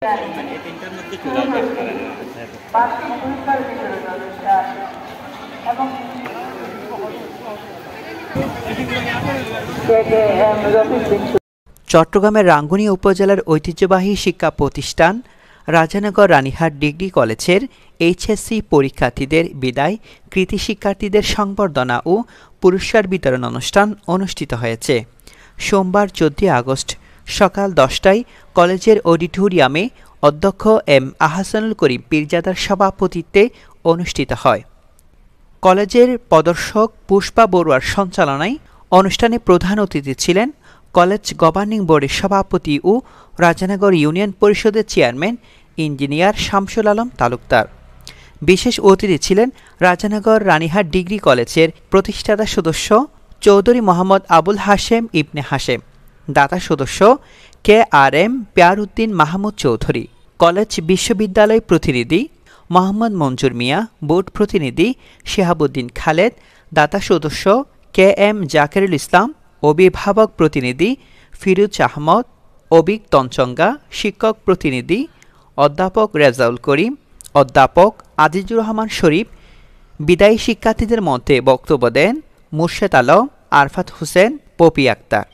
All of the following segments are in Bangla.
চট্টগ্রামের রাঙ্গুনিয়া উপজেলার ঐতিহ্যবাহী শিক্ষা প্রতিষ্ঠান রাজানগর রানীহাট ডিগ্রি কলেজের এইচএসসি পরীক্ষার্থীদের বিদায় কৃতি শিক্ষার্থীদের সংবর্ধনা ও পুরস্কার বিতরণ অনুষ্ঠান অনুষ্ঠিত হয়েছে সোমবার চোদ্দই আগস্ট সকাল দশটায় কলেজের অডিটোরিয়ামে অধ্যক্ষ এম আহসানুল করিম পীরজাদার সভাপতিত্বে অনুষ্ঠিত হয় কলেজের প্রদর্শক পুষ্পা বড়ুয়ার সঞ্চালনায় অনুষ্ঠানে প্রধান অতিথি ছিলেন কলেজ গভর্নিং বোর্ডের সভাপতি ও রাজনগর ইউনিয়ন পরিষদের চেয়ারম্যান ইঞ্জিনিয়ার শামসুল আলম তালুকদার বিশেষ অতিথি ছিলেন রাজানগর রানীহাট ডিগ্রি কলেজের প্রতিষ্ঠাতা সদস্য চৌধুরী মোহাম্মদ আবুল হাশেম ইবনে হাশেম দাতা সদস্য K R M Peyaruddin Mahmud Chowdhury college বিশ্ববিদ্যালয় প্রতিনিধি মোহাম্মদ মঞ্জুর মিয়া বোর্ড প্রতিনিধি শেহাবুদ্দিন খালেদ দাতা সদস্য কে এম জাকেরুল ইসলাম অভিভাবক প্রতিনিধি ফিরুজ আহমদ অবিক তঞ্চঙ্গা শিক্ষক প্রতিনিধি অধ্যাপক রেজাউল করিম অধ্যাপক আজিজুর রহমান শরীফ বিদায়ী শিক্ষার্থীদের মধ্যে বক্তব্য দেন মুর্শেদ আলম আরফাত হোসেন পপি আক্তার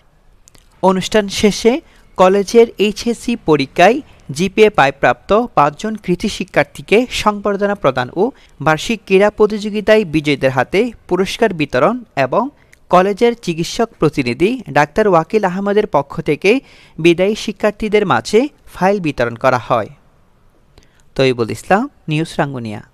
অনুষ্ঠান শেষে কলেজের এইচএসসি পরীক্ষায় জিপিএ পায়প্রাপ্ত পাঁচজন কৃতি শিক্ষার্থীকে সংবর্ধনা প্রদান ও বার্ষিক ক্রীড়া প্রতিযোগিতায় বিজয়ীদের হাতে পুরস্কার বিতরণ এবং কলেজের চিকিৎসক প্রতিনিধি ডাক্তার ওয়াকিল আহমদের পক্ষ থেকে বিদায়ী শিক্ষার্থীদের মাঝে ফাইল বিতরণ করা হয় তৈবুল ইসলাম নিউজ রাঙ্গুনিয়া